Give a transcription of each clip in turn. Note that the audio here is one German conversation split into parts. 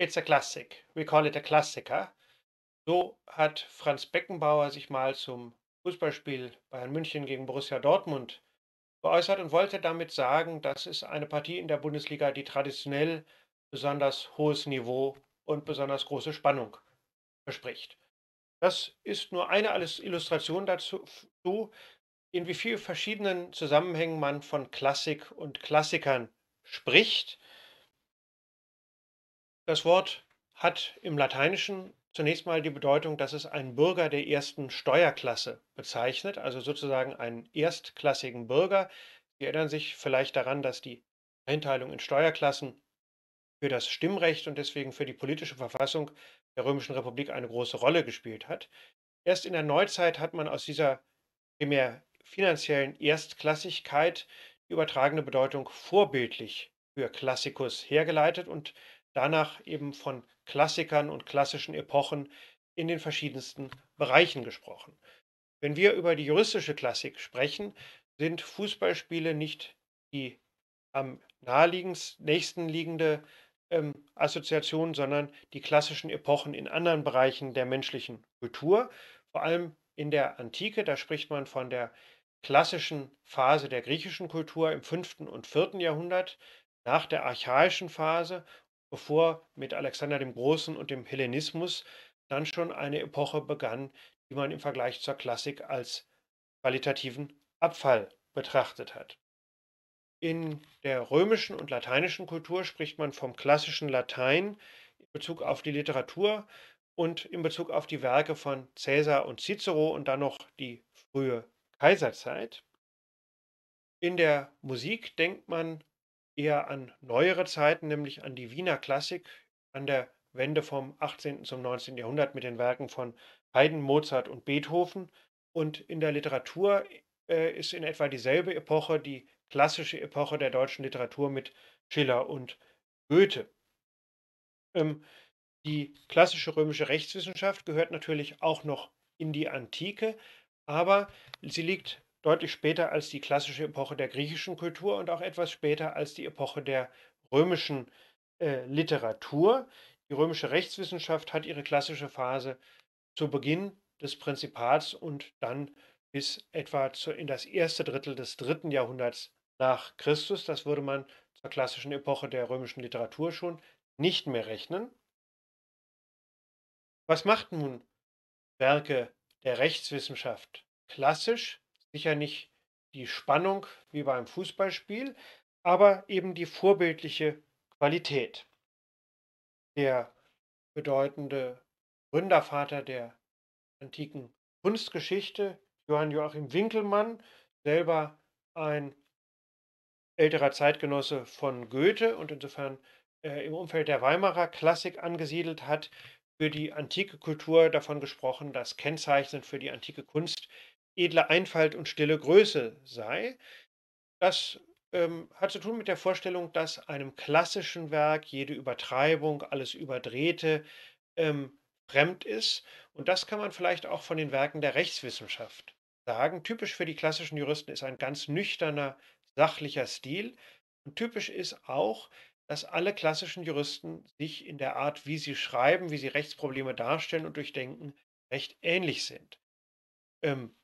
It's a classic. We call it a Klassiker. So hat Franz Beckenbauer sich mal zum Fußballspiel Bayern München gegen Borussia Dortmund geäußert und wollte damit sagen, das ist eine Partie in der Bundesliga, die traditionell besonders hohes Niveau und besonders große Spannung verspricht. Das ist nur eine alles Illustration dazu, in wie vielen verschiedenen Zusammenhängen man von Klassik und Klassikern spricht. Das Wort hat im Lateinischen zunächst mal die Bedeutung, dass es einen Bürger der ersten Steuerklasse bezeichnet, also sozusagen einen erstklassigen Bürger. Sie erinnern sich vielleicht daran, dass die Einteilung in Steuerklassen für das Stimmrecht und deswegen für die politische Verfassung der Römischen Republik eine große Rolle gespielt hat. Erst in der Neuzeit hat man aus dieser primär finanziellen Erstklassigkeit die übertragene Bedeutung vorbildlich für Klassikus hergeleitet und danach eben von Klassikern und klassischen Epochen in den verschiedensten Bereichen gesprochen. Wenn wir über die juristische Klassik sprechen, sind Fußballspiele nicht die am nächsten liegende ähm, Assoziation, sondern die klassischen Epochen in anderen Bereichen der menschlichen Kultur. Vor allem in der Antike, da spricht man von der klassischen Phase der griechischen Kultur im 5. und 4. Jahrhundert, nach der archaischen Phase bevor mit Alexander dem Großen und dem Hellenismus dann schon eine Epoche begann, die man im Vergleich zur Klassik als qualitativen Abfall betrachtet hat. In der römischen und lateinischen Kultur spricht man vom klassischen Latein in Bezug auf die Literatur und in Bezug auf die Werke von Caesar und Cicero und dann noch die frühe Kaiserzeit. In der Musik denkt man eher an neuere Zeiten, nämlich an die Wiener Klassik, an der Wende vom 18. zum 19. Jahrhundert mit den Werken von Haydn, Mozart und Beethoven. Und in der Literatur äh, ist in etwa dieselbe Epoche die klassische Epoche der deutschen Literatur mit Schiller und Goethe. Ähm, die klassische römische Rechtswissenschaft gehört natürlich auch noch in die Antike, aber sie liegt deutlich später als die klassische Epoche der griechischen Kultur und auch etwas später als die Epoche der römischen äh, Literatur. Die römische Rechtswissenschaft hat ihre klassische Phase zu Beginn des Prinzipats und dann bis etwa zu, in das erste Drittel des dritten Jahrhunderts nach Christus. Das würde man zur klassischen Epoche der römischen Literatur schon nicht mehr rechnen. Was macht nun Werke der Rechtswissenschaft klassisch? Sicher nicht die Spannung wie beim Fußballspiel, aber eben die vorbildliche Qualität. Der bedeutende Gründervater der antiken Kunstgeschichte, Johann Joachim Winkelmann, selber ein älterer Zeitgenosse von Goethe und insofern äh, im Umfeld der Weimarer Klassik angesiedelt hat, für die antike Kultur davon gesprochen, dass kennzeichnend für die antike Kunst edle Einfalt und stille Größe sei. Das ähm, hat zu tun mit der Vorstellung, dass einem klassischen Werk jede Übertreibung, alles Überdrehte ähm, fremd ist. Und das kann man vielleicht auch von den Werken der Rechtswissenschaft sagen. Typisch für die klassischen Juristen ist ein ganz nüchterner, sachlicher Stil. Und typisch ist auch, dass alle klassischen Juristen sich in der Art, wie sie schreiben, wie sie Rechtsprobleme darstellen und durchdenken, recht ähnlich sind. Ähm,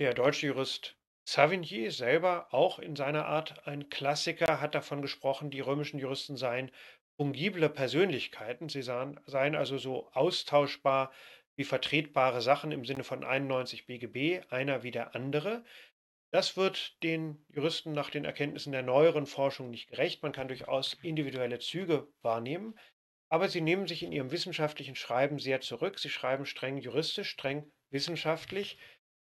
der deutsche Jurist Savigny selber, auch in seiner Art ein Klassiker, hat davon gesprochen, die römischen Juristen seien fungible Persönlichkeiten. Sie seien, seien also so austauschbar wie vertretbare Sachen im Sinne von 91 BGB, einer wie der andere. Das wird den Juristen nach den Erkenntnissen der neueren Forschung nicht gerecht. Man kann durchaus individuelle Züge wahrnehmen, aber sie nehmen sich in ihrem wissenschaftlichen Schreiben sehr zurück. Sie schreiben streng juristisch, streng wissenschaftlich.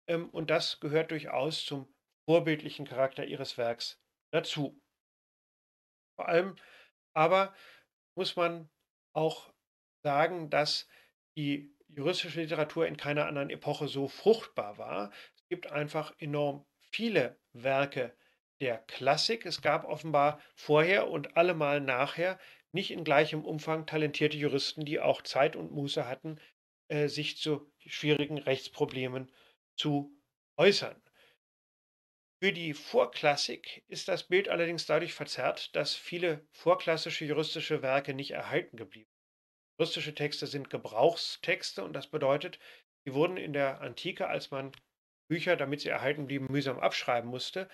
Ähm, und das gehört durchaus zum vorbildlichen Charakter ihres Werks dazu. Vor allem aber muss man auch sagen, dass die juristische Literatur in keiner anderen Epoche so fruchtbar war. Es gibt einfach enorm viele Werke der Klassik. Es gab offenbar vorher und allemal nachher nicht in gleichem Umfang talentierte Juristen, die auch Zeit und Muße hatten, äh, sich zu schwierigen Rechtsproblemen zu zu äußern. Für die Vorklassik ist das Bild allerdings dadurch verzerrt, dass viele vorklassische juristische Werke nicht erhalten geblieben sind. Juristische Texte sind Gebrauchstexte und das bedeutet, sie wurden in der Antike, als man Bücher, damit sie erhalten blieben, mühsam abschreiben musste,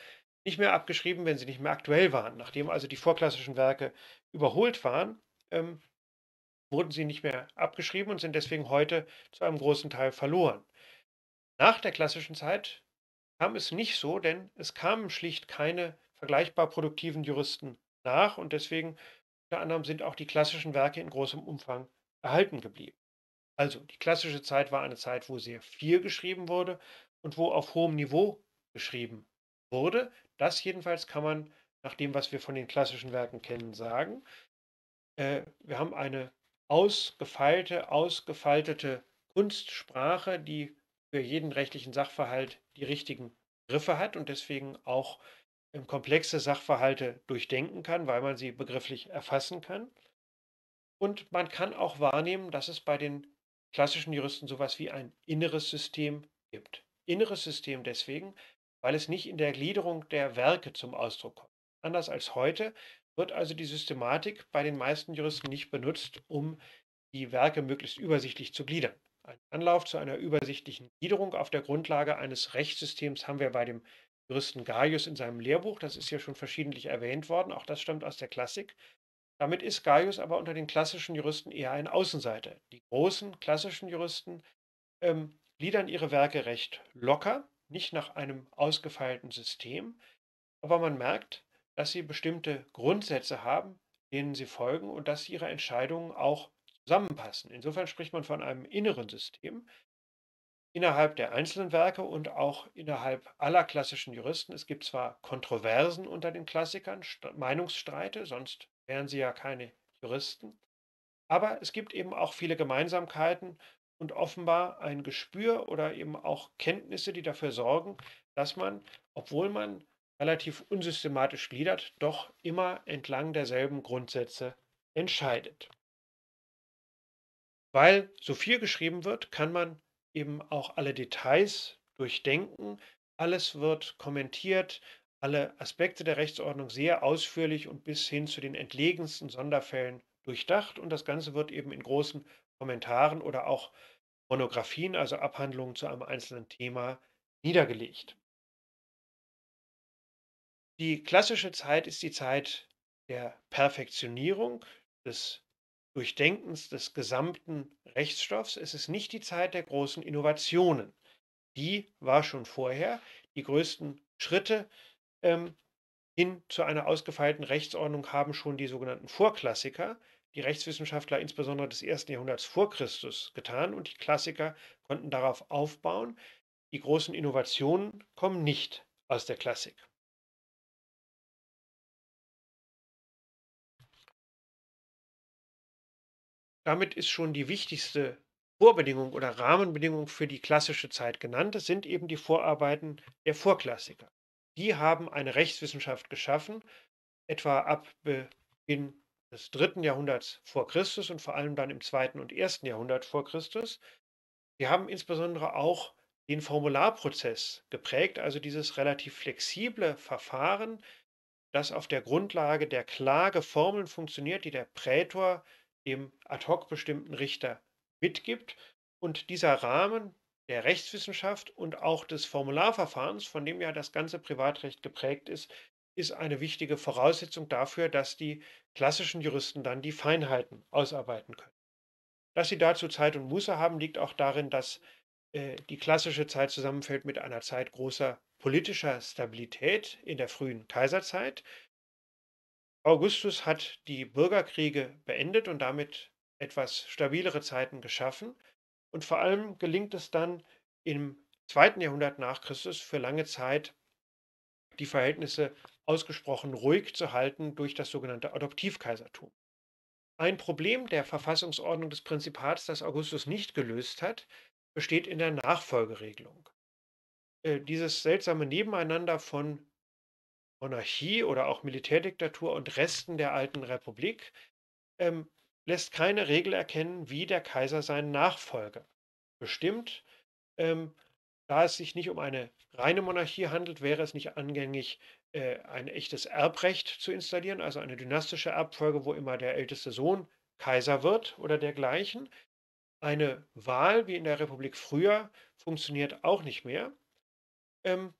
nicht mehr abgeschrieben, wenn sie nicht mehr aktuell waren. Nachdem also die vorklassischen Werke überholt waren, ähm, wurden sie nicht mehr abgeschrieben und sind deswegen heute zu einem großen Teil verloren. Nach der klassischen Zeit kam es nicht so, denn es kamen schlicht keine vergleichbar produktiven Juristen nach und deswegen unter anderem sind auch die klassischen Werke in großem Umfang erhalten geblieben. Also die klassische Zeit war eine Zeit, wo sehr viel geschrieben wurde und wo auf hohem Niveau geschrieben wurde. Das jedenfalls kann man nach dem, was wir von den klassischen Werken kennen, sagen. Äh, wir haben eine ausgefeilte, ausgefaltete Kunstsprache, die für jeden rechtlichen Sachverhalt die richtigen Griffe hat und deswegen auch ähm, komplexe Sachverhalte durchdenken kann, weil man sie begrifflich erfassen kann. Und man kann auch wahrnehmen, dass es bei den klassischen Juristen sowas wie ein inneres System gibt. Inneres System deswegen, weil es nicht in der Gliederung der Werke zum Ausdruck kommt. Anders als heute wird also die Systematik bei den meisten Juristen nicht benutzt, um die Werke möglichst übersichtlich zu gliedern. Ein Anlauf zu einer übersichtlichen Gliederung auf der Grundlage eines Rechtssystems haben wir bei dem Juristen Gaius in seinem Lehrbuch, das ist ja schon verschiedentlich erwähnt worden, auch das stammt aus der Klassik. Damit ist Gaius aber unter den klassischen Juristen eher ein Außenseiter. Die großen klassischen Juristen ähm, gliedern ihre Werke recht locker, nicht nach einem ausgefeilten System, aber man merkt, dass sie bestimmte Grundsätze haben, denen sie folgen und dass sie ihre Entscheidungen auch zusammenpassen. Insofern spricht man von einem inneren System innerhalb der einzelnen Werke und auch innerhalb aller klassischen Juristen. Es gibt zwar Kontroversen unter den Klassikern, Meinungsstreite, sonst wären sie ja keine Juristen, aber es gibt eben auch viele Gemeinsamkeiten und offenbar ein Gespür oder eben auch Kenntnisse, die dafür sorgen, dass man, obwohl man relativ unsystematisch gliedert, doch immer entlang derselben Grundsätze entscheidet. Weil so viel geschrieben wird, kann man eben auch alle Details durchdenken. Alles wird kommentiert, alle Aspekte der Rechtsordnung sehr ausführlich und bis hin zu den entlegensten Sonderfällen durchdacht. Und das Ganze wird eben in großen Kommentaren oder auch Monographien, also Abhandlungen zu einem einzelnen Thema, niedergelegt. Die klassische Zeit ist die Zeit der Perfektionierung, des Durchdenkens des gesamten Rechtsstoffs. Es ist nicht die Zeit der großen Innovationen. Die war schon vorher. Die größten Schritte ähm, hin zu einer ausgefeilten Rechtsordnung haben schon die sogenannten Vorklassiker, die Rechtswissenschaftler insbesondere des ersten Jahrhunderts vor Christus getan und die Klassiker konnten darauf aufbauen. Die großen Innovationen kommen nicht aus der Klassik. Damit ist schon die wichtigste Vorbedingung oder Rahmenbedingung für die klassische Zeit genannt. Das sind eben die Vorarbeiten der Vorklassiker. Die haben eine Rechtswissenschaft geschaffen, etwa ab Beginn des dritten Jahrhunderts vor Christus und vor allem dann im zweiten und ersten Jahrhundert vor Christus. Sie haben insbesondere auch den Formularprozess geprägt, also dieses relativ flexible Verfahren, das auf der Grundlage der Klageformeln funktioniert, die der Prätor äh, dem ad hoc bestimmten Richter mitgibt. Und dieser Rahmen der Rechtswissenschaft und auch des Formularverfahrens, von dem ja das ganze Privatrecht geprägt ist, ist eine wichtige Voraussetzung dafür, dass die klassischen Juristen dann die Feinheiten ausarbeiten können. Dass sie dazu Zeit und Muße haben, liegt auch darin, dass äh, die klassische Zeit zusammenfällt mit einer Zeit großer politischer Stabilität in der frühen Kaiserzeit. Augustus hat die Bürgerkriege beendet und damit etwas stabilere Zeiten geschaffen. Und vor allem gelingt es dann im zweiten Jahrhundert nach Christus für lange Zeit die Verhältnisse ausgesprochen ruhig zu halten durch das sogenannte Adoptivkaisertum. Ein Problem der Verfassungsordnung des Prinzipats, das Augustus nicht gelöst hat, besteht in der Nachfolgeregelung. Äh, dieses seltsame Nebeneinander von Monarchie oder auch Militärdiktatur und Resten der alten Republik ähm, lässt keine Regel erkennen, wie der Kaiser seinen Nachfolger bestimmt. Ähm, da es sich nicht um eine reine Monarchie handelt, wäre es nicht angängig, äh, ein echtes Erbrecht zu installieren, also eine dynastische Erbfolge, wo immer der älteste Sohn Kaiser wird oder dergleichen. Eine Wahl wie in der Republik früher funktioniert auch nicht mehr. Ähm,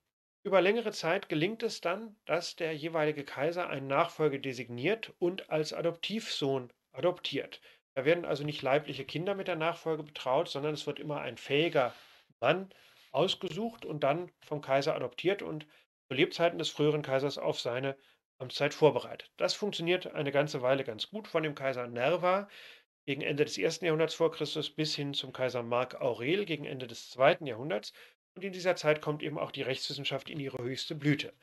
über längere Zeit gelingt es dann, dass der jeweilige Kaiser einen Nachfolger designiert und als Adoptivsohn adoptiert. Da werden also nicht leibliche Kinder mit der Nachfolge betraut, sondern es wird immer ein fähiger Mann ausgesucht und dann vom Kaiser adoptiert und zu Lebzeiten des früheren Kaisers auf seine Amtszeit vorbereitet. Das funktioniert eine ganze Weile ganz gut von dem Kaiser Nerva gegen Ende des ersten Jahrhunderts vor Christus bis hin zum Kaiser Mark Aurel gegen Ende des zweiten Jahrhunderts und in dieser Zeit kommt eben auch die Rechtswissenschaft in ihre höchste Blüte.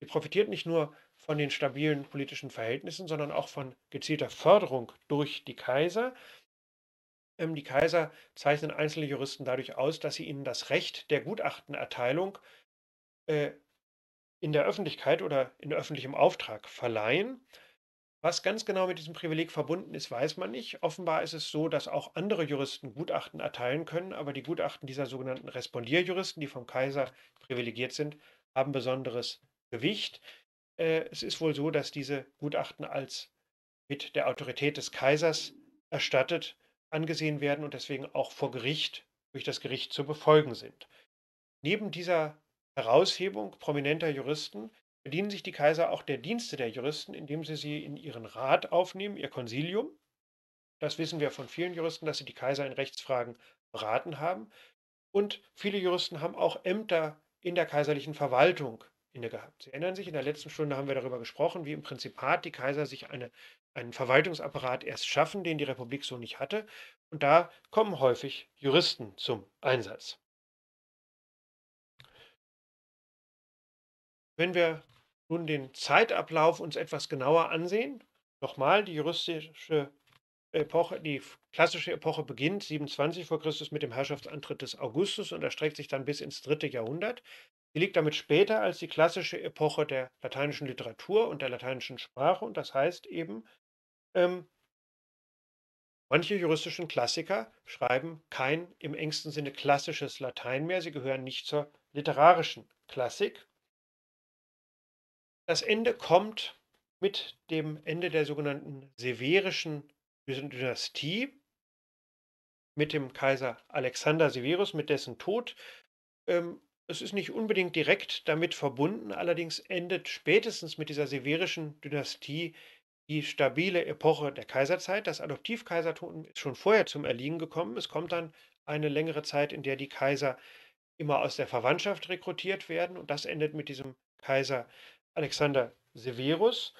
Sie profitiert nicht nur von den stabilen politischen Verhältnissen, sondern auch von gezielter Förderung durch die Kaiser. Ähm, die Kaiser zeichnen einzelne Juristen dadurch aus, dass sie ihnen das Recht der Gutachtenerteilung äh, in der Öffentlichkeit oder in öffentlichem Auftrag verleihen. Was ganz genau mit diesem Privileg verbunden ist, weiß man nicht. Offenbar ist es so, dass auch andere Juristen Gutachten erteilen können, aber die Gutachten dieser sogenannten Respondierjuristen, die vom Kaiser privilegiert sind, haben besonderes Gewicht. Äh, es ist wohl so, dass diese Gutachten als mit der Autorität des Kaisers erstattet angesehen werden und deswegen auch vor Gericht durch das Gericht zu befolgen sind. Neben dieser Heraushebung prominenter Juristen bedienen sich die Kaiser auch der Dienste der Juristen, indem sie sie in ihren Rat aufnehmen, ihr Konsilium. Das wissen wir von vielen Juristen, dass sie die Kaiser in Rechtsfragen beraten haben. Und viele Juristen haben auch Ämter in der kaiserlichen Verwaltung inne gehabt. Sie erinnern sich, in der letzten Stunde haben wir darüber gesprochen, wie im Prinzipat die Kaiser sich eine, einen Verwaltungsapparat erst schaffen, den die Republik so nicht hatte. Und da kommen häufig Juristen zum Einsatz. Wenn wir nun den Zeitablauf uns etwas genauer ansehen. Nochmal, die juristische Epoche, die klassische Epoche beginnt 27 vor Christus mit dem Herrschaftsantritt des Augustus und erstreckt sich dann bis ins dritte Jahrhundert. Sie liegt damit später als die klassische Epoche der lateinischen Literatur und der lateinischen Sprache und das heißt eben, ähm, manche juristischen Klassiker schreiben kein im engsten Sinne klassisches Latein mehr, sie gehören nicht zur literarischen Klassik das Ende kommt mit dem Ende der sogenannten severischen Dynastie, mit dem Kaiser Alexander Severus, mit dessen Tod. Ähm, es ist nicht unbedingt direkt damit verbunden, allerdings endet spätestens mit dieser severischen Dynastie die stabile Epoche der Kaiserzeit. Das Adoptivkaisertum ist schon vorher zum Erliegen gekommen. Es kommt dann eine längere Zeit, in der die Kaiser immer aus der Verwandtschaft rekrutiert werden und das endet mit diesem Kaiser Alexander Severus.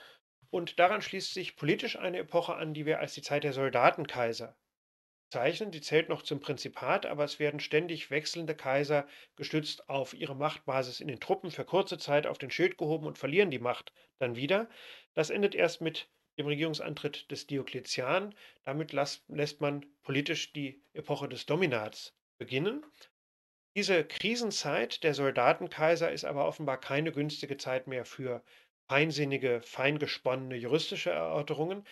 Und daran schließt sich politisch eine Epoche an, die wir als die Zeit der Soldatenkaiser bezeichnen. Sie zählt noch zum Prinzipat, aber es werden ständig wechselnde Kaiser gestützt auf ihre Machtbasis in den Truppen für kurze Zeit auf den Schild gehoben und verlieren die Macht dann wieder. Das endet erst mit dem Regierungsantritt des Diokletian. Damit las, lässt man politisch die Epoche des Dominats beginnen. Diese Krisenzeit der Soldatenkaiser ist aber offenbar keine günstige Zeit mehr für feinsinnige, feingesponnene juristische Erörterungen,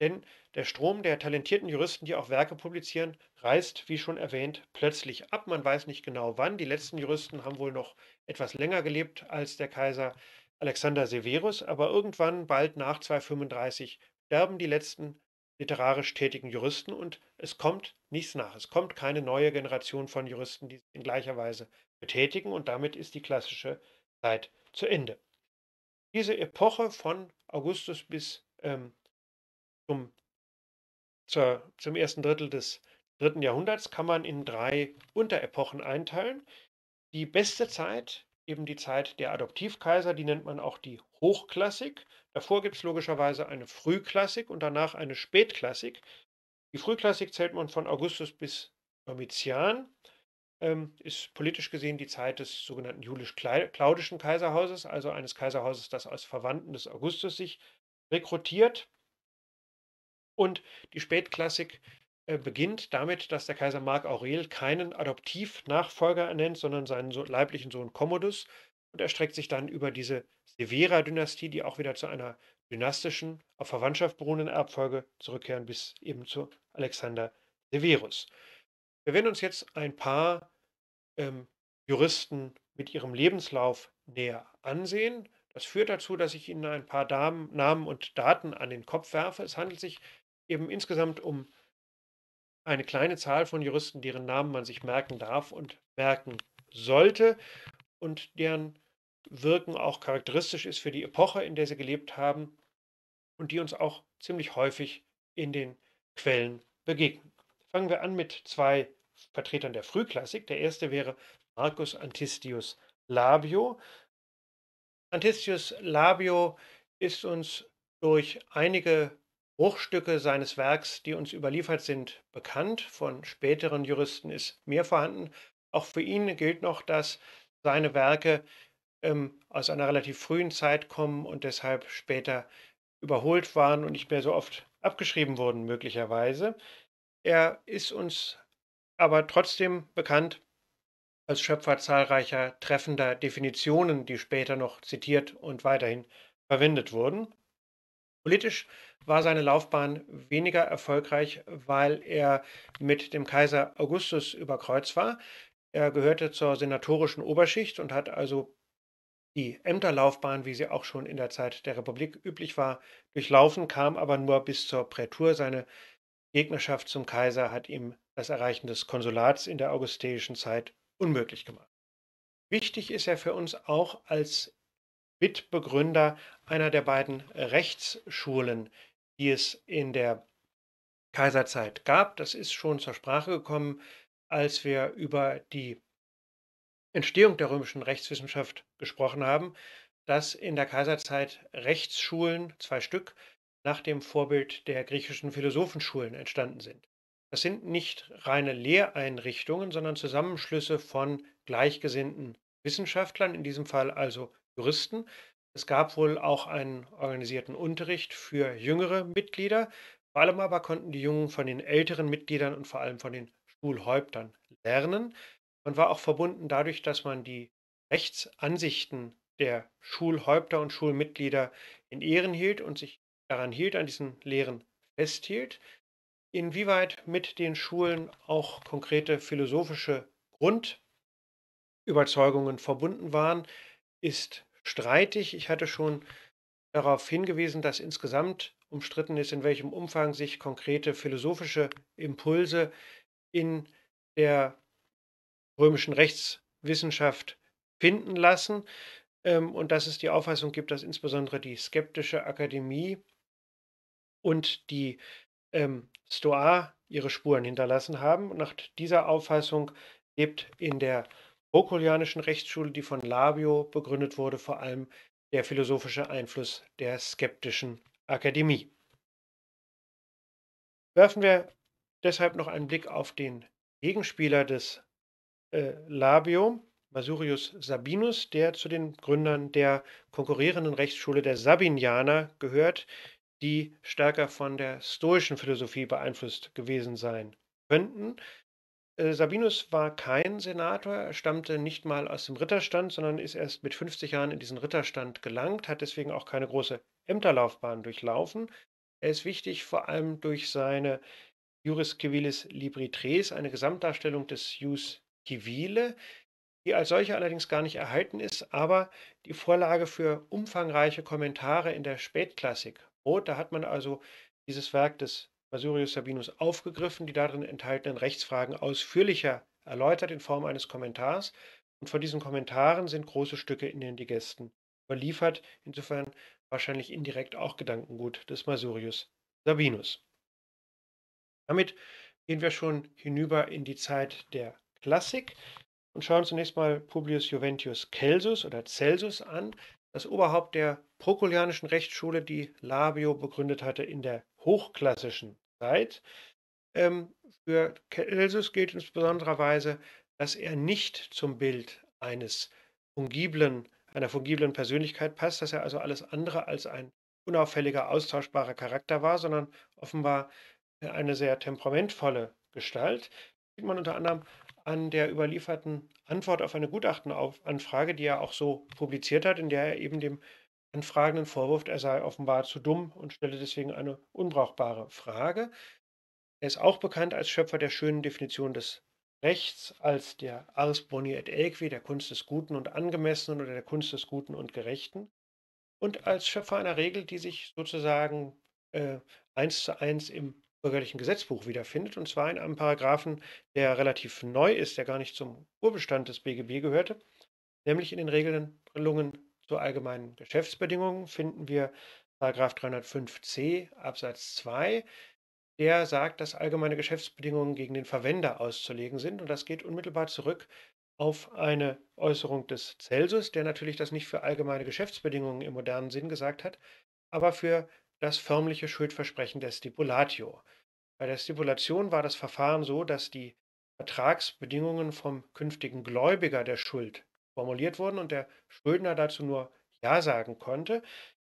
denn der Strom der talentierten Juristen, die auch Werke publizieren, reißt, wie schon erwähnt, plötzlich ab. Man weiß nicht genau wann. Die letzten Juristen haben wohl noch etwas länger gelebt als der Kaiser Alexander Severus, aber irgendwann, bald nach 235, sterben die letzten literarisch tätigen Juristen und es kommt nichts nach. Es kommt keine neue Generation von Juristen, die sich in gleicher Weise betätigen und damit ist die klassische Zeit zu Ende. Diese Epoche von Augustus bis ähm, zum, zur, zum ersten Drittel des dritten Jahrhunderts kann man in drei Unterepochen einteilen. Die beste Zeit eben die Zeit der Adoptivkaiser, die nennt man auch die Hochklassik. Davor gibt es logischerweise eine Frühklassik und danach eine Spätklassik. Die Frühklassik zählt man von Augustus bis Domitian, ähm, ist politisch gesehen die Zeit des sogenannten julisch klaudischen Kaiserhauses, also eines Kaiserhauses, das aus Verwandten des Augustus sich rekrutiert. Und die Spätklassik äh, beginnt damit, dass der Kaiser Mark Aurel keinen Adoptivnachfolger ernennt, sondern seinen leiblichen Sohn Commodus und erstreckt sich dann über diese Severa-Dynastie, die auch wieder zu einer dynastischen, auf Verwandtschaft beruhenden Erbfolge zurückkehren, bis eben zu Alexander Severus. Wir werden uns jetzt ein paar ähm, Juristen mit ihrem Lebenslauf näher ansehen. Das führt dazu, dass ich Ihnen ein paar Damen, Namen und Daten an den Kopf werfe. Es handelt sich eben insgesamt um eine kleine Zahl von Juristen, deren Namen man sich merken darf und merken sollte und deren Wirken auch charakteristisch ist für die Epoche, in der sie gelebt haben und die uns auch ziemlich häufig in den Quellen begegnen. Fangen wir an mit zwei Vertretern der Frühklassik. Der erste wäre Marcus Antistius Labio. Antistius Labio ist uns durch einige Bruchstücke seines Werks, die uns überliefert sind, bekannt. Von späteren Juristen ist mehr vorhanden. Auch für ihn gilt noch, dass seine Werke ähm, aus einer relativ frühen Zeit kommen und deshalb später überholt waren und nicht mehr so oft abgeschrieben wurden, möglicherweise. Er ist uns aber trotzdem bekannt als Schöpfer zahlreicher treffender Definitionen, die später noch zitiert und weiterhin verwendet wurden. Politisch war seine Laufbahn weniger erfolgreich, weil er mit dem Kaiser Augustus überkreuzt war. Er gehörte zur senatorischen Oberschicht und hat also die Ämterlaufbahn, wie sie auch schon in der Zeit der Republik üblich war, durchlaufen, kam aber nur bis zur Prätur. Seine Gegnerschaft zum Kaiser hat ihm das Erreichen des Konsulats in der augusteischen Zeit unmöglich gemacht. Wichtig ist er für uns auch als Mitbegründer einer der beiden Rechtsschulen die es in der Kaiserzeit gab. Das ist schon zur Sprache gekommen, als wir über die Entstehung der römischen Rechtswissenschaft gesprochen haben, dass in der Kaiserzeit Rechtsschulen, zwei Stück, nach dem Vorbild der griechischen Philosophenschulen entstanden sind. Das sind nicht reine Lehreinrichtungen, sondern Zusammenschlüsse von gleichgesinnten Wissenschaftlern, in diesem Fall also Juristen, es gab wohl auch einen organisierten Unterricht für jüngere Mitglieder. Vor allem aber konnten die Jungen von den älteren Mitgliedern und vor allem von den Schulhäuptern lernen. Man war auch verbunden dadurch, dass man die Rechtsansichten der Schulhäupter und Schulmitglieder in Ehren hielt und sich daran hielt, an diesen Lehren festhielt. Inwieweit mit den Schulen auch konkrete philosophische Grundüberzeugungen verbunden waren, ist streitig. Ich hatte schon darauf hingewiesen, dass insgesamt umstritten ist, in welchem Umfang sich konkrete philosophische Impulse in der römischen Rechtswissenschaft finden lassen ähm, und dass es die Auffassung gibt, dass insbesondere die skeptische Akademie und die ähm, Stoa ihre Spuren hinterlassen haben. Und nach dieser Auffassung lebt in der Bokolianischen Rechtsschule, die von Labio begründet wurde, vor allem der philosophische Einfluss der skeptischen Akademie. Werfen wir deshalb noch einen Blick auf den Gegenspieler des äh, Labio, Masurius Sabinus, der zu den Gründern der konkurrierenden Rechtsschule der Sabinianer gehört, die stärker von der stoischen Philosophie beeinflusst gewesen sein könnten. Äh, Sabinus war kein Senator, er stammte nicht mal aus dem Ritterstand, sondern ist erst mit 50 Jahren in diesen Ritterstand gelangt, hat deswegen auch keine große Ämterlaufbahn durchlaufen. Er ist wichtig vor allem durch seine Juris Civilis Libri Tres, eine Gesamtdarstellung des Jus Civile, die als solche allerdings gar nicht erhalten ist, aber die Vorlage für umfangreiche Kommentare in der Spätklassik bot. Da hat man also dieses Werk des Masurius Sabinus aufgegriffen, die darin enthaltenen Rechtsfragen ausführlicher erläutert in Form eines Kommentars. Und von diesen Kommentaren sind große Stücke in den Digesten überliefert, insofern wahrscheinlich indirekt auch Gedankengut des Masurius Sabinus. Damit gehen wir schon hinüber in die Zeit der Klassik und schauen zunächst mal Publius Juventius Celsus oder Celsus an, das Oberhaupt der prokulianischen Rechtsschule, die Labio begründet hatte in der hochklassischen Zeit. Ähm, für Celsus gilt insbesondererweise, dass er nicht zum Bild eines fungiblen, einer fungiblen Persönlichkeit passt, dass er also alles andere als ein unauffälliger, austauschbarer Charakter war, sondern offenbar eine sehr temperamentvolle Gestalt. Das sieht man unter anderem an der überlieferten Antwort auf eine Gutachtenanfrage, die er auch so publiziert hat, in der er eben dem Anfragenden Vorwurf, er sei offenbar zu dumm und stelle deswegen eine unbrauchbare Frage. Er ist auch bekannt als Schöpfer der schönen Definition des Rechts, als der Ars Boni et Elqui, der Kunst des Guten und Angemessenen oder der Kunst des Guten und Gerechten. Und als Schöpfer einer Regel, die sich sozusagen äh, eins zu eins im bürgerlichen Gesetzbuch wiederfindet, und zwar in einem Paragraphen, der relativ neu ist, der gar nicht zum Urbestand des BGB gehörte, nämlich in den Regelungen zu allgemeinen Geschäftsbedingungen finden wir 305c Absatz 2. Der sagt, dass allgemeine Geschäftsbedingungen gegen den Verwender auszulegen sind und das geht unmittelbar zurück auf eine Äußerung des Celsus, der natürlich das nicht für allgemeine Geschäftsbedingungen im modernen Sinn gesagt hat, aber für das förmliche Schuldversprechen der Stipulatio. Bei der Stipulation war das Verfahren so, dass die Vertragsbedingungen vom künftigen Gläubiger der Schuld formuliert wurden und der Schuldner dazu nur Ja sagen konnte.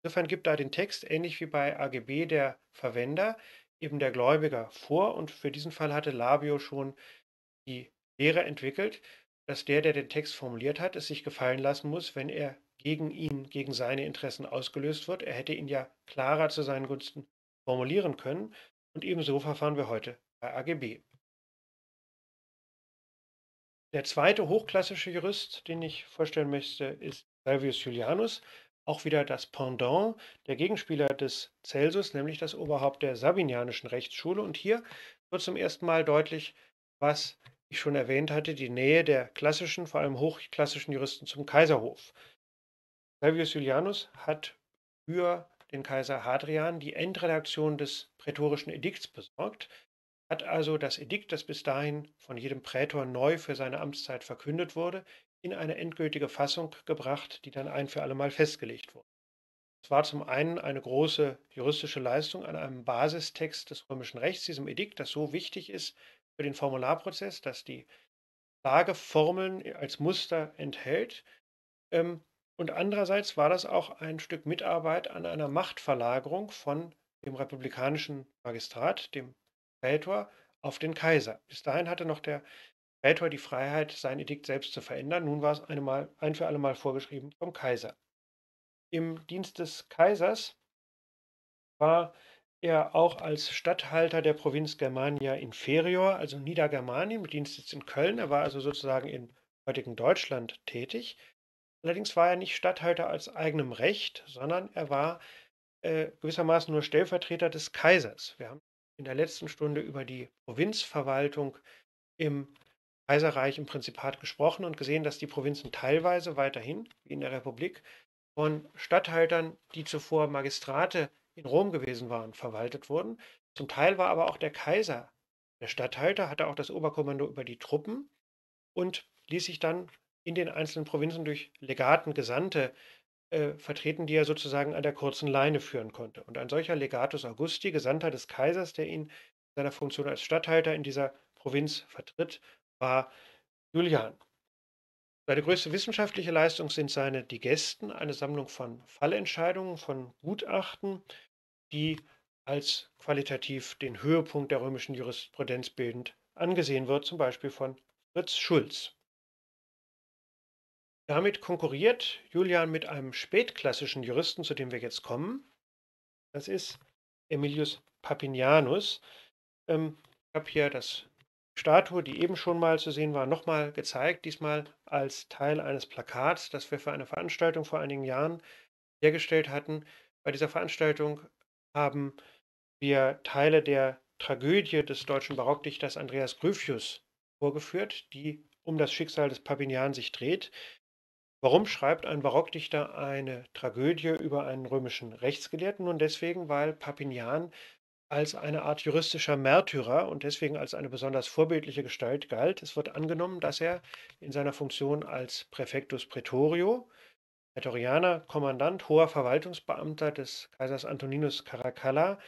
Insofern gibt da den Text, ähnlich wie bei AGB, der Verwender, eben der Gläubiger vor und für diesen Fall hatte Labio schon die Lehre entwickelt, dass der, der den Text formuliert hat, es sich gefallen lassen muss, wenn er gegen ihn, gegen seine Interessen ausgelöst wird. Er hätte ihn ja klarer zu seinen Gunsten formulieren können und ebenso verfahren wir heute bei AGB. Der zweite hochklassische Jurist, den ich vorstellen möchte, ist Salvius Julianus, auch wieder das Pendant, der Gegenspieler des Celsus, nämlich das Oberhaupt der Sabinianischen Rechtsschule. Und hier wird zum ersten Mal deutlich, was ich schon erwähnt hatte, die Nähe der klassischen, vor allem hochklassischen Juristen zum Kaiserhof. Salvius Julianus hat für den Kaiser Hadrian die Endredaktion des prätorischen Edikts besorgt, hat also das Edikt, das bis dahin von jedem Prätor neu für seine Amtszeit verkündet wurde, in eine endgültige Fassung gebracht, die dann ein für allemal festgelegt wurde. Es war zum einen eine große juristische Leistung an einem Basistext des römischen Rechts, diesem Edikt, das so wichtig ist für den Formularprozess, dass die Klageformeln als Muster enthält. Ähm, und andererseits war das auch ein Stück Mitarbeit an einer Machtverlagerung von dem republikanischen Magistrat, dem Prätor auf den Kaiser. Bis dahin hatte noch der Prätor die Freiheit, sein Edikt selbst zu verändern. Nun war es einmal, ein für allemal vorgeschrieben vom Kaiser. Im Dienst des Kaisers war er auch als Statthalter der Provinz Germania Inferior, also Niedergermanien, mit Dienstsitz in Köln. Er war also sozusagen im heutigen Deutschland tätig. Allerdings war er nicht Statthalter als eigenem Recht, sondern er war äh, gewissermaßen nur Stellvertreter des Kaisers. Wir haben in der letzten Stunde über die Provinzverwaltung im Kaiserreich im Prinzipat gesprochen und gesehen, dass die Provinzen teilweise weiterhin, wie in der Republik, von Statthaltern, die zuvor Magistrate in Rom gewesen waren, verwaltet wurden. Zum Teil war aber auch der Kaiser der Statthalter, hatte auch das Oberkommando über die Truppen und ließ sich dann in den einzelnen Provinzen durch Legaten, Gesandte äh, vertreten, die er sozusagen an der kurzen Leine führen konnte. Und ein solcher Legatus Augusti, Gesandter des Kaisers, der ihn in seiner Funktion als Statthalter in dieser Provinz vertritt, war Julian. Seine größte wissenschaftliche Leistung sind seine Digesten, eine Sammlung von Fallentscheidungen, von Gutachten, die als qualitativ den Höhepunkt der römischen Jurisprudenz bildend angesehen wird, zum Beispiel von Fritz Schulz. Damit konkurriert Julian mit einem spätklassischen Juristen, zu dem wir jetzt kommen. Das ist Emilius Papinianus. Ähm, ich habe hier das Statue, die eben schon mal zu sehen war, nochmal gezeigt, diesmal als Teil eines Plakats, das wir für eine Veranstaltung vor einigen Jahren hergestellt hatten. Bei dieser Veranstaltung haben wir Teile der Tragödie des deutschen Barockdichters Andreas Gryphius vorgeführt, die um das Schicksal des Papinian sich dreht. Warum schreibt ein Barockdichter eine Tragödie über einen römischen Rechtsgelehrten? Nun deswegen, weil Papinian als eine Art juristischer Märtyrer und deswegen als eine besonders vorbildliche Gestalt galt. Es wird angenommen, dass er in seiner Funktion als Präfektus Praetorio, Prätorianer, Kommandant, hoher Verwaltungsbeamter des Kaisers Antoninus Caracalla,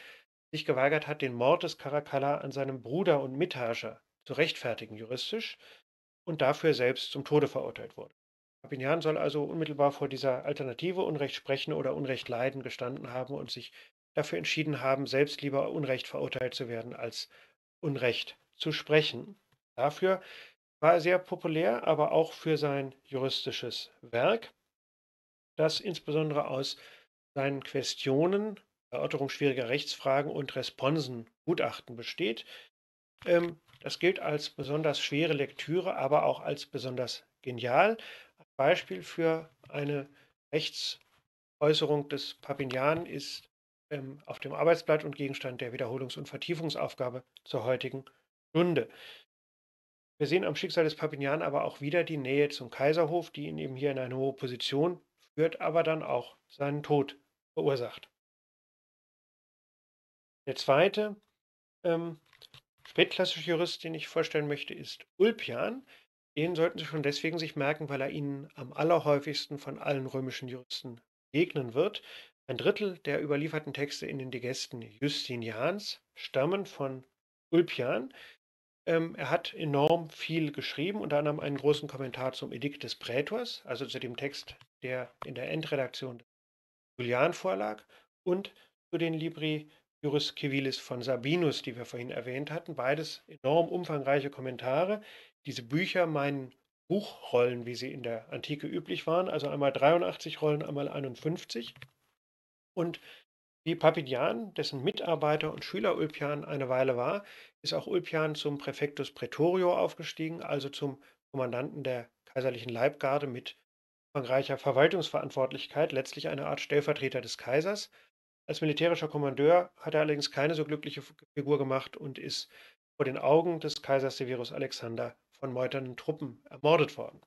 sich geweigert hat, den Mord des Caracalla an seinem Bruder und Mitherrscher zu rechtfertigen juristisch und dafür selbst zum Tode verurteilt wurde. Papinian soll also unmittelbar vor dieser Alternative Unrecht sprechen oder Unrecht leiden gestanden haben und sich dafür entschieden haben, selbst lieber Unrecht verurteilt zu werden, als Unrecht zu sprechen. Dafür war er sehr populär, aber auch für sein juristisches Werk, das insbesondere aus seinen Questionen, Erörterung schwieriger Rechtsfragen und Responsen, Gutachten besteht. Ähm, das gilt als besonders schwere Lektüre, aber auch als besonders genial. Beispiel für eine Rechtsäußerung des Papinian ist ähm, auf dem Arbeitsblatt und Gegenstand der Wiederholungs- und Vertiefungsaufgabe zur heutigen Stunde. Wir sehen am Schicksal des Papinian aber auch wieder die Nähe zum Kaiserhof, die ihn eben hier in eine hohe Position führt, aber dann auch seinen Tod verursacht. Der zweite ähm, spätklassische Jurist, den ich vorstellen möchte, ist Ulpian. Den sollten Sie schon deswegen sich merken, weil er Ihnen am allerhäufigsten von allen römischen Juristen begegnen wird. Ein Drittel der überlieferten Texte in den Digesten Justinians stammen von Ulpian. Ähm, er hat enorm viel geschrieben, unter anderem einen großen Kommentar zum Edikt des Prätors, also zu dem Text, der in der Endredaktion Julian vorlag, und zu den Libri Juris Civilis von Sabinus, die wir vorhin erwähnt hatten. Beides enorm umfangreiche Kommentare, diese Bücher meinen Buchrollen, wie sie in der Antike üblich waren, also einmal 83 Rollen, einmal 51. Und wie Papinian, dessen Mitarbeiter und Schüler Ulpian eine Weile war, ist auch Ulpian zum Präfektus Praetorio aufgestiegen, also zum Kommandanten der kaiserlichen Leibgarde mit umfangreicher Verwaltungsverantwortlichkeit, letztlich eine Art Stellvertreter des Kaisers. Als militärischer Kommandeur hat er allerdings keine so glückliche Figur gemacht und ist vor den Augen des Kaisers Severus Alexander von meuternden Truppen ermordet worden.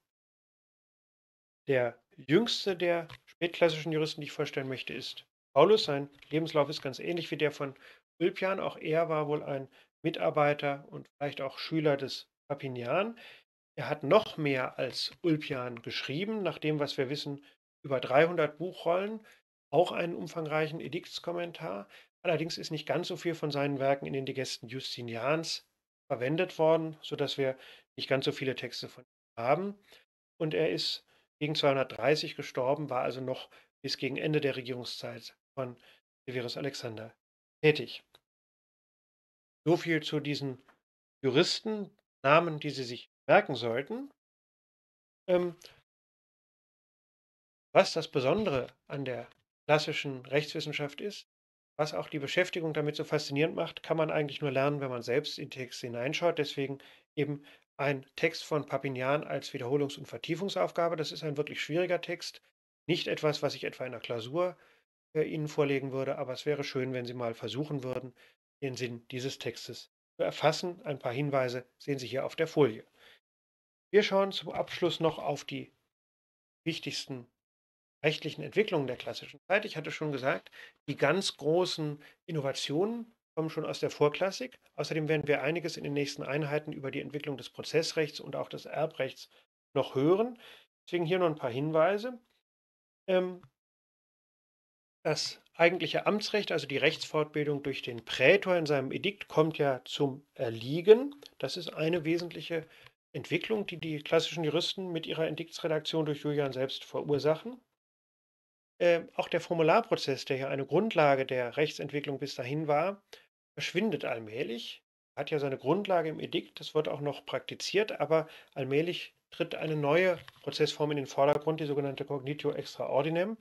Der jüngste der spätklassischen Juristen, die ich vorstellen möchte, ist Paulus. Sein Lebenslauf ist ganz ähnlich wie der von Ulpian. Auch er war wohl ein Mitarbeiter und vielleicht auch Schüler des Papinian. Er hat noch mehr als Ulpian geschrieben, nach dem, was wir wissen, über 300 Buchrollen, auch einen umfangreichen Ediktskommentar. Allerdings ist nicht ganz so viel von seinen Werken in den Digesten Justinians verwendet worden, sodass wir nicht ganz so viele Texte von ihm haben. Und er ist gegen 230 gestorben, war also noch bis gegen Ende der Regierungszeit von Severus Alexander tätig. So viel zu diesen Juristen, Namen, die Sie sich merken sollten. Ähm, was das Besondere an der klassischen Rechtswissenschaft ist, was auch die Beschäftigung damit so faszinierend macht, kann man eigentlich nur lernen, wenn man selbst in Texte hineinschaut. Deswegen eben ein Text von Papinian als Wiederholungs- und Vertiefungsaufgabe. Das ist ein wirklich schwieriger Text. Nicht etwas, was ich etwa in der Klausur äh, Ihnen vorlegen würde, aber es wäre schön, wenn Sie mal versuchen würden, den Sinn dieses Textes zu erfassen. Ein paar Hinweise sehen Sie hier auf der Folie. Wir schauen zum Abschluss noch auf die wichtigsten rechtlichen Entwicklungen der klassischen Zeit. Ich hatte schon gesagt, die ganz großen Innovationen kommen schon aus der Vorklassik. Außerdem werden wir einiges in den nächsten Einheiten über die Entwicklung des Prozessrechts und auch des Erbrechts noch hören. Deswegen hier noch ein paar Hinweise. Ähm, das eigentliche Amtsrecht, also die Rechtsfortbildung durch den Prätor in seinem Edikt, kommt ja zum Erliegen. Das ist eine wesentliche Entwicklung, die die klassischen Juristen mit ihrer Ediktsredaktion durch Julian selbst verursachen. Äh, auch der Formularprozess, der ja eine Grundlage der Rechtsentwicklung bis dahin war, verschwindet allmählich, hat ja seine Grundlage im Edikt, das wird auch noch praktiziert, aber allmählich tritt eine neue Prozessform in den Vordergrund, die sogenannte Cognitio Extraordinem,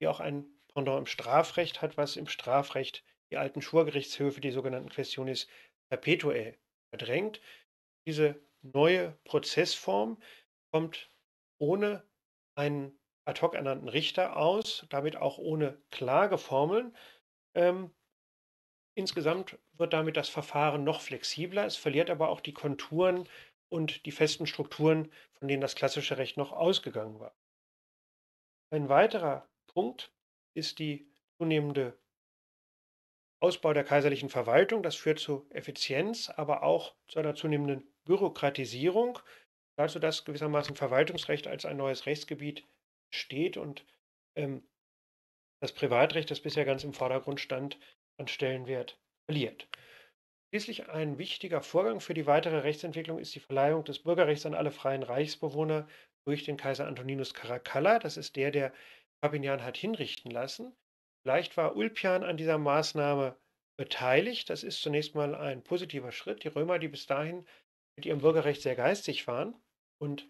die auch ein Pendant im Strafrecht hat, was im Strafrecht die alten Schwurgerichtshöfe, die sogenannten Questionis perpetuae, verdrängt. Diese neue Prozessform kommt ohne einen ad hoc ernannten Richter aus, damit auch ohne Klageformeln, ähm, Insgesamt wird damit das Verfahren noch flexibler, es verliert aber auch die Konturen und die festen Strukturen, von denen das klassische Recht noch ausgegangen war. Ein weiterer Punkt ist die zunehmende Ausbau der kaiserlichen Verwaltung. Das führt zu Effizienz, aber auch zu einer zunehmenden Bürokratisierung, dazu, dass gewissermaßen Verwaltungsrecht als ein neues Rechtsgebiet steht und ähm, das Privatrecht, das bisher ganz im Vordergrund stand, an Stellenwert verliert. Schließlich ein wichtiger Vorgang für die weitere Rechtsentwicklung ist die Verleihung des Bürgerrechts an alle freien Reichsbewohner durch den Kaiser Antoninus Caracalla. Das ist der, der Papinian hat hinrichten lassen. Vielleicht war Ulpian an dieser Maßnahme beteiligt. Das ist zunächst mal ein positiver Schritt. Die Römer, die bis dahin mit ihrem Bürgerrecht sehr geistig waren und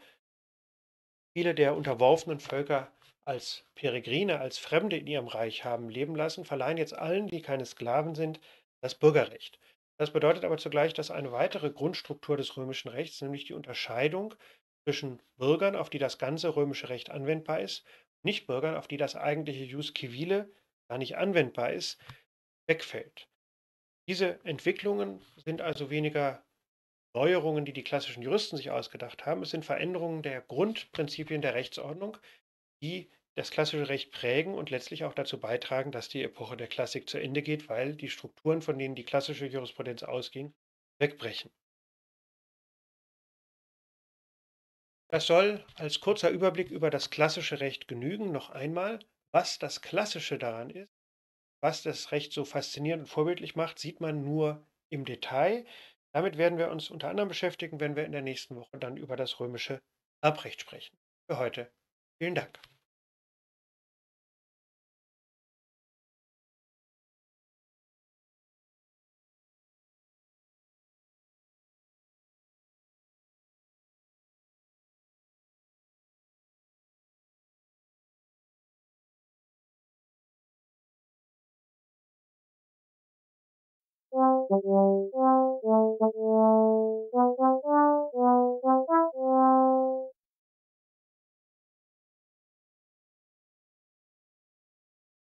viele der unterworfenen Völker als Peregrine, als Fremde in ihrem Reich haben leben lassen, verleihen jetzt allen, die keine Sklaven sind, das Bürgerrecht. Das bedeutet aber zugleich, dass eine weitere Grundstruktur des römischen Rechts, nämlich die Unterscheidung zwischen Bürgern, auf die das ganze römische Recht anwendbar ist, und Nichtbürgern, auf die das eigentliche Jus civile gar nicht anwendbar ist, wegfällt. Diese Entwicklungen sind also weniger Neuerungen, die die klassischen Juristen sich ausgedacht haben, es sind Veränderungen der Grundprinzipien der Rechtsordnung, die das klassische Recht prägen und letztlich auch dazu beitragen, dass die Epoche der Klassik zu Ende geht, weil die Strukturen, von denen die klassische Jurisprudenz ausging, wegbrechen. Das soll als kurzer Überblick über das klassische Recht genügen. Noch einmal, was das Klassische daran ist, was das Recht so faszinierend und vorbildlich macht, sieht man nur im Detail. Damit werden wir uns unter anderem beschäftigen, wenn wir in der nächsten Woche dann über das römische Erbrecht sprechen. Für heute vielen Dank.